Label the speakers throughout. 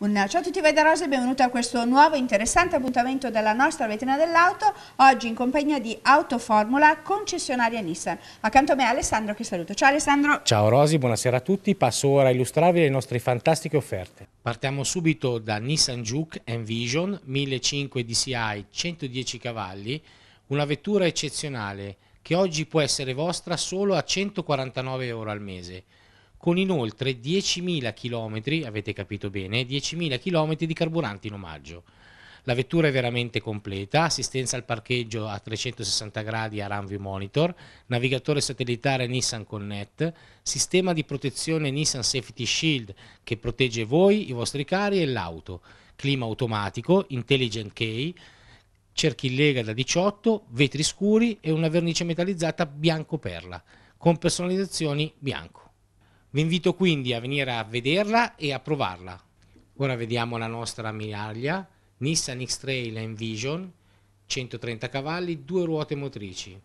Speaker 1: Un ciao a tutti voi da Rosa e benvenuti a questo nuovo interessante appuntamento della nostra vetrina dell'auto, oggi in compagnia di Autoformula concessionaria Nissan. Accanto a me Alessandro che saluto. Ciao Alessandro. Ciao Rosi, buonasera a tutti. Passo ora a illustrarvi le nostre fantastiche offerte. Partiamo subito da Nissan Juke Envision 1500 DCI 110 cavalli, una vettura eccezionale che oggi può essere vostra solo a 149 euro al mese con inoltre 10.000 km, avete capito bene, 10.000 km di carburante in omaggio. La vettura è veramente completa, assistenza al parcheggio a 360 gradi a Ramvi Monitor, navigatore satellitare Nissan Connect, sistema di protezione Nissan Safety Shield che protegge voi, i vostri cari e l'auto, clima automatico, Intelligent Key, cerchi in lega da 18, vetri scuri e una vernice metallizzata bianco perla, con personalizzazioni bianco. Vi invito quindi a venire a vederla e a provarla. Ora vediamo la nostra miraglia Nissan X-Trail Envision 130 cavalli, due ruote motrici.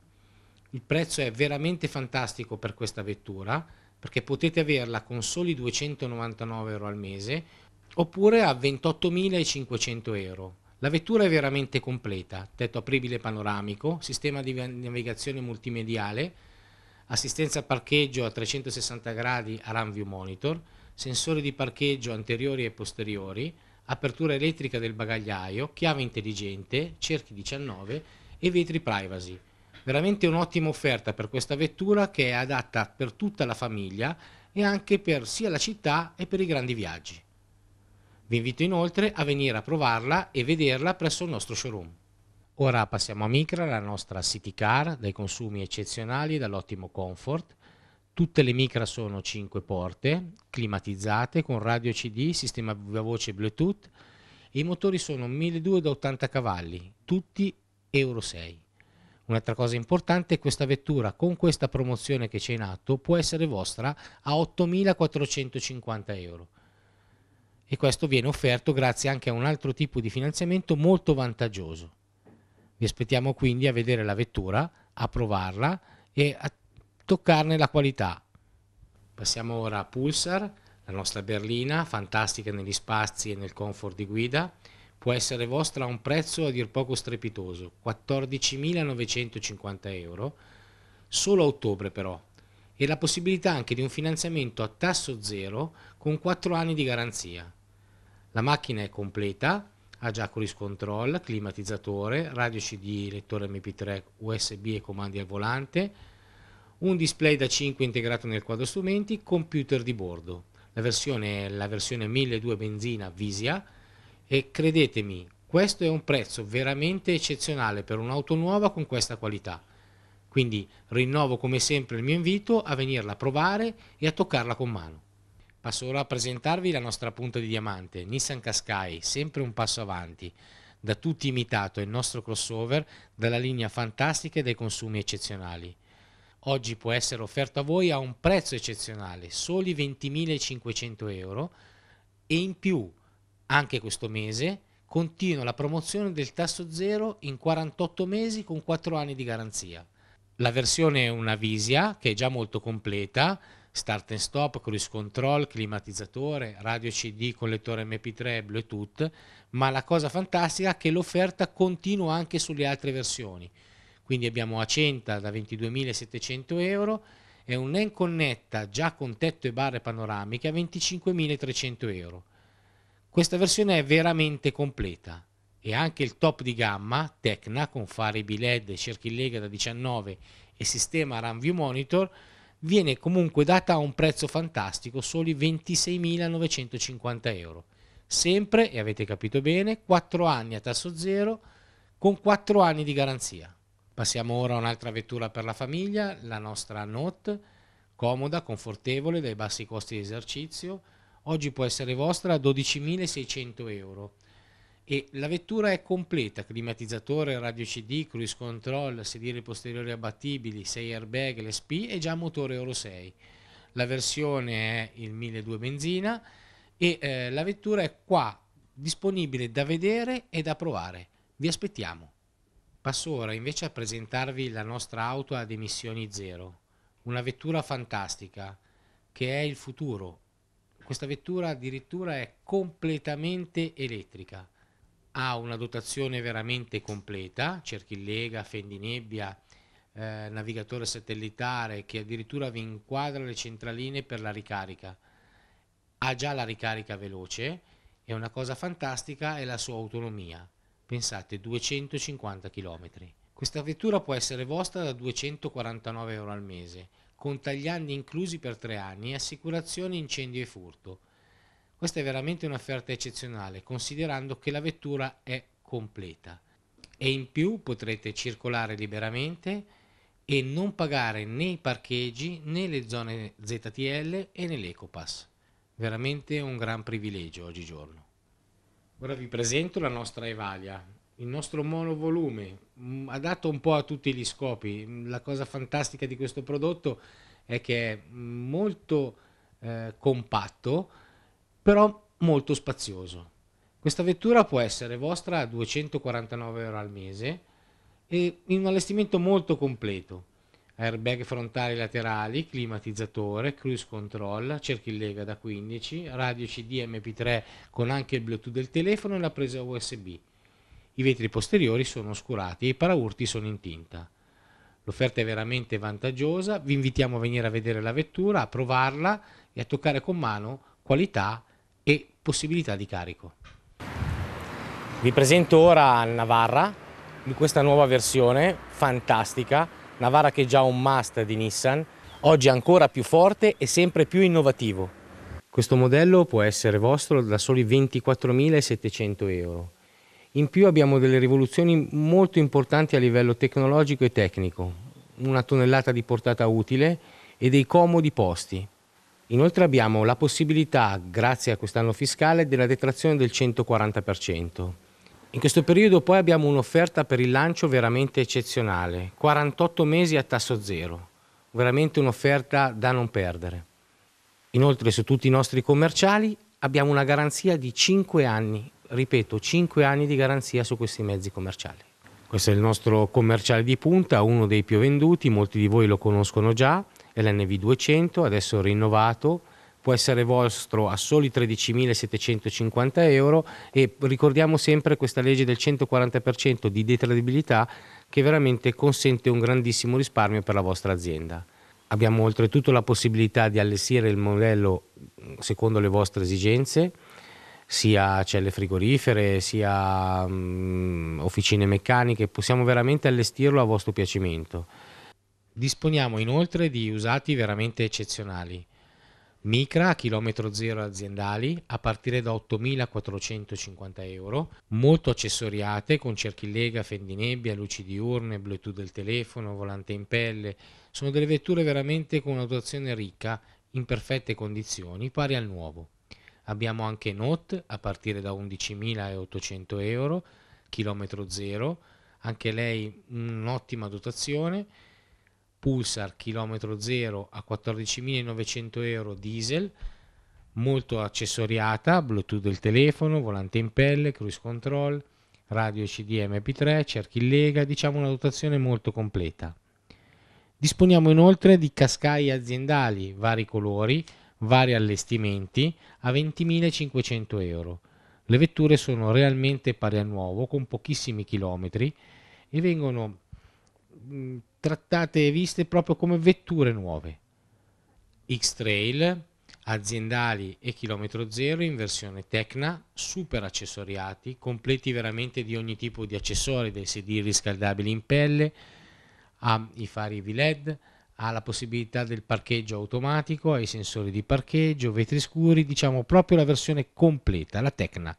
Speaker 1: Il prezzo è veramente fantastico per questa vettura perché potete averla con soli 299 euro al mese oppure a 28.500 euro. La vettura è veramente completa, tetto apribile panoramico, sistema di navigazione multimediale, assistenza parcheggio a 360 gradi a Ranview Monitor, sensori di parcheggio anteriori e posteriori, apertura elettrica del bagagliaio, chiave intelligente, cerchi 19 e vetri privacy. Veramente un'ottima offerta per questa vettura che è adatta per tutta la famiglia e anche per sia la città e per i grandi viaggi. Vi invito inoltre a venire a provarla e vederla presso il nostro showroom. Ora passiamo a Micra, la nostra city car, dai consumi eccezionali e dall'ottimo comfort. Tutte le Micra sono 5 porte, climatizzate, con radio CD, sistema viva voce Bluetooth. E I motori sono 1280 cavalli, tutti Euro 6. Un'altra cosa importante è che questa vettura con questa promozione che c'è in atto può essere vostra a 8.450 euro. E questo viene offerto grazie anche a un altro tipo di finanziamento molto vantaggioso. Vi aspettiamo quindi a vedere la vettura, a provarla e a toccarne la qualità. Passiamo ora a Pulsar, la nostra berlina, fantastica negli spazi e nel comfort di guida. Può essere vostra a un prezzo a dir poco strepitoso, 14.950 euro, solo a ottobre però, e la possibilità anche di un finanziamento a tasso zero con 4 anni di garanzia. La macchina è completa, ha già control, climatizzatore, radio CD, lettore MP3, USB e comandi al volante, un display da 5 integrato nel quadro strumenti, computer di bordo. La versione, è la versione 1200 benzina Visia e credetemi, questo è un prezzo veramente eccezionale per un'auto nuova con questa qualità. Quindi rinnovo come sempre il mio invito a venirla a provare e a toccarla con mano. Passo ora a presentarvi la nostra punta di diamante, Nissan Qashqai, sempre un passo avanti. Da tutti imitato è il nostro crossover dalla linea fantastica e dai consumi eccezionali. Oggi può essere offerto a voi a un prezzo eccezionale, soli 20.500 euro e in più, anche questo mese, continua la promozione del tasso zero in 48 mesi con 4 anni di garanzia. La versione è una Visia che è già molto completa, start and stop, cruise control, climatizzatore, radio CD con lettore MP3, Bluetooth, ma la cosa fantastica è che l'offerta continua anche sulle altre versioni. Quindi abbiamo Acenta da 22.700 euro e un Nen Connetta già con tetto e barre panoramiche a 25.300 euro. Questa versione è veramente completa e anche il top di gamma Tecna con fari LED, cerchi Lega da 19 e sistema RAM View Monitor viene comunque data a un prezzo fantastico, soli 26.950 euro. Sempre, e avete capito bene, 4 anni a tasso zero con 4 anni di garanzia. Passiamo ora a un'altra vettura per la famiglia, la nostra Note, comoda, confortevole, dai bassi costi di esercizio. Oggi può essere vostra a 12.600 euro e la vettura è completa, climatizzatore, radio CD, cruise control, sedili posteriori abbattibili, 6 airbag, l'SP e già motore Euro 6. La versione è il 1200 benzina e eh, la vettura è qua, disponibile da vedere e da provare. Vi aspettiamo. Passo ora invece a presentarvi la nostra auto ad emissioni zero, una vettura fantastica che è il futuro. Questa vettura addirittura è completamente elettrica ha una dotazione veramente completa, cerchillega, fendinebbia, eh, navigatore satellitare che addirittura vi inquadra le centraline per la ricarica. Ha già la ricarica veloce e una cosa fantastica è la sua autonomia. Pensate, 250 km. Questa vettura può essere vostra da 249 euro al mese, con tagliandi inclusi per tre anni e assicurazione incendio e furto. Questa è veramente un'offerta eccezionale, considerando che la vettura è completa. E in più potrete circolare liberamente e non pagare né i parcheggi né le zone ZTL e nell'Ecopass. Veramente un gran privilegio oggigiorno. Ora vi presento la nostra Evalia, il nostro monovolume, mm, adatto un po' a tutti gli scopi. Mm, la cosa fantastica di questo prodotto è che è molto eh, compatto, però molto spazioso. Questa vettura può essere vostra a 249 euro al mese e in un allestimento molto completo. Airbag frontali laterali, climatizzatore, cruise control, cerchi in lega da 15, radio CD MP3 con anche il Bluetooth del telefono e la presa USB. I vetri posteriori sono oscurati e i paraurti sono in tinta. L'offerta è veramente vantaggiosa, vi invitiamo a venire a vedere la vettura, a provarla e a toccare con mano qualità e possibilità di carico. Vi presento ora Navarra, questa nuova versione fantastica, Navarra che è già un must di Nissan, oggi ancora più forte e sempre più innovativo. Questo modello può essere vostro da soli 24.700 euro. In più abbiamo delle rivoluzioni molto importanti a livello tecnologico e tecnico, una tonnellata di portata utile e dei comodi posti. Inoltre abbiamo la possibilità, grazie a quest'anno fiscale, della detrazione del 140%. In questo periodo poi abbiamo un'offerta per il lancio veramente eccezionale, 48 mesi a tasso zero, veramente un'offerta da non perdere. Inoltre su tutti i nostri commerciali abbiamo una garanzia di 5 anni, ripeto 5 anni di garanzia su questi mezzi commerciali. Questo è il nostro commerciale di punta, uno dei più venduti, molti di voi lo conoscono già, l'NV200, adesso rinnovato, può essere vostro a soli 13.750 euro e ricordiamo sempre questa legge del 140% di detradibilità che veramente consente un grandissimo risparmio per la vostra azienda. Abbiamo oltretutto la possibilità di allestire il modello secondo le vostre esigenze, sia celle cioè, frigorifere, sia um, officine meccaniche, possiamo veramente allestirlo a vostro piacimento Disponiamo inoltre di usati veramente eccezionali. Micra a chilometro zero aziendali a partire da 8.450 euro, molto accessoriate con cerchi lega, fendinebbia, luci diurne, bluetooth del telefono, volante in pelle. Sono delle vetture veramente con una dotazione ricca, in perfette condizioni, pari al nuovo. Abbiamo anche Note a partire da 11.800 euro, chilometro zero, anche lei un'ottima dotazione Pulsar chilometro zero a 14.900 euro diesel, molto accessoriata, Bluetooth del telefono, volante in pelle, cruise control, radio CDM MP3, cerchi in lega, diciamo una dotazione molto completa. Disponiamo inoltre di cascai aziendali, vari colori, vari allestimenti a 20.500 euro. Le vetture sono realmente pari a nuovo, con pochissimi chilometri e vengono trattate e viste proprio come vetture nuove. X-Trail, aziendali e chilometro zero in versione Tecna, super accessoriati, completi veramente di ogni tipo di accessori, dai sedili riscaldabili in pelle, ai fari V-LED, alla possibilità del parcheggio automatico, ai sensori di parcheggio, vetri scuri, diciamo proprio la versione completa, la Tecna.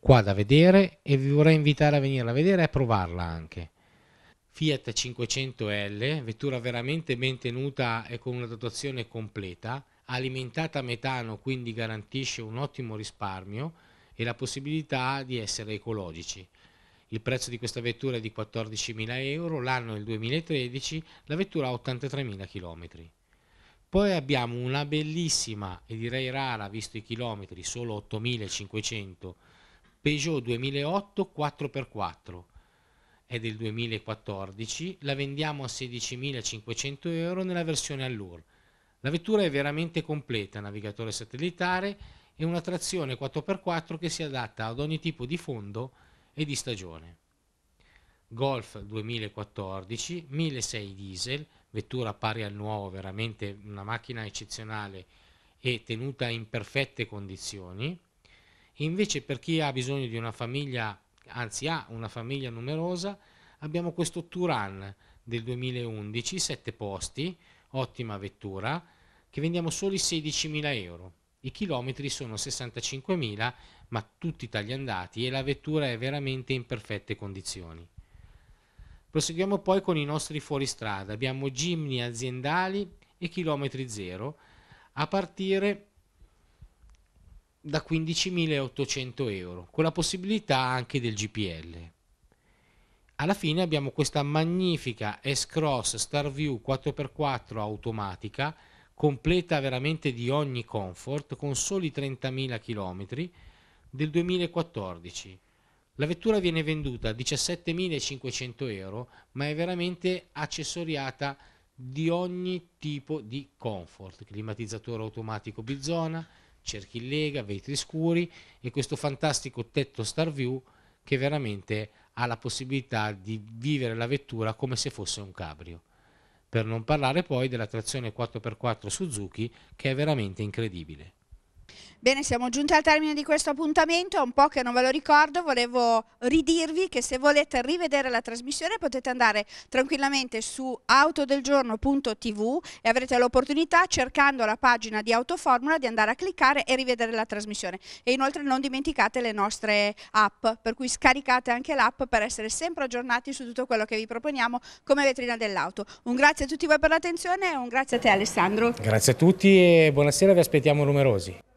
Speaker 1: Qua da vedere e vi vorrei invitare a venirla a vedere e a provarla anche. Fiat 500L, vettura veramente ben tenuta e con una dotazione completa, alimentata a metano quindi garantisce un ottimo risparmio e la possibilità di essere ecologici. Il prezzo di questa vettura è di 14.000 euro, l'anno è il 2013, la vettura ha 83.000 km. Poi abbiamo una bellissima e direi rara, visto i chilometri, solo 8.500, Peugeot 2008 4x4, è del 2014, la vendiamo a 16.500 euro nella versione Allure. La vettura è veramente completa, navigatore satellitare e una trazione 4x4 che si adatta ad ogni tipo di fondo e di stagione. Golf 2014, 1.600 diesel, vettura pari al nuovo, veramente una macchina eccezionale e tenuta in perfette condizioni. Invece per chi ha bisogno di una famiglia anzi ha una famiglia numerosa, abbiamo questo Turan del 2011, 7 posti, ottima vettura, che vendiamo soli 16.000 euro. I chilometri sono 65.000, ma tutti tagliandati e la vettura è veramente in perfette condizioni. Proseguiamo poi con i nostri fuoristrada. Abbiamo gimni aziendali e chilometri zero, a partire da 15.800 euro, con la possibilità anche del GPL. Alla fine abbiamo questa magnifica S-Cross Starview 4x4 automatica, completa veramente di ogni comfort, con soli 30.000 km, del 2014. La vettura viene venduta a 17.500 euro, ma è veramente accessoriata di ogni tipo di comfort, climatizzatore automatico bizona, cerchi in lega, vetri scuri e questo fantastico tetto star view che veramente ha la possibilità di vivere la vettura come se fosse un cabrio. Per non parlare poi della trazione 4x4 Suzuki che è veramente incredibile. Bene, siamo giunti al termine di questo appuntamento, è un po' che non ve lo ricordo, volevo ridirvi che se volete rivedere la trasmissione potete andare tranquillamente su autodelgiorno.tv e avrete l'opportunità cercando la pagina di Autoformula di andare a cliccare e rivedere la trasmissione. E inoltre non dimenticate le nostre app, per cui scaricate anche l'app per essere sempre aggiornati su tutto quello che vi proponiamo come vetrina dell'auto. Un grazie a tutti voi per l'attenzione e un grazie a te Alessandro. Grazie a tutti e buonasera, vi aspettiamo numerosi.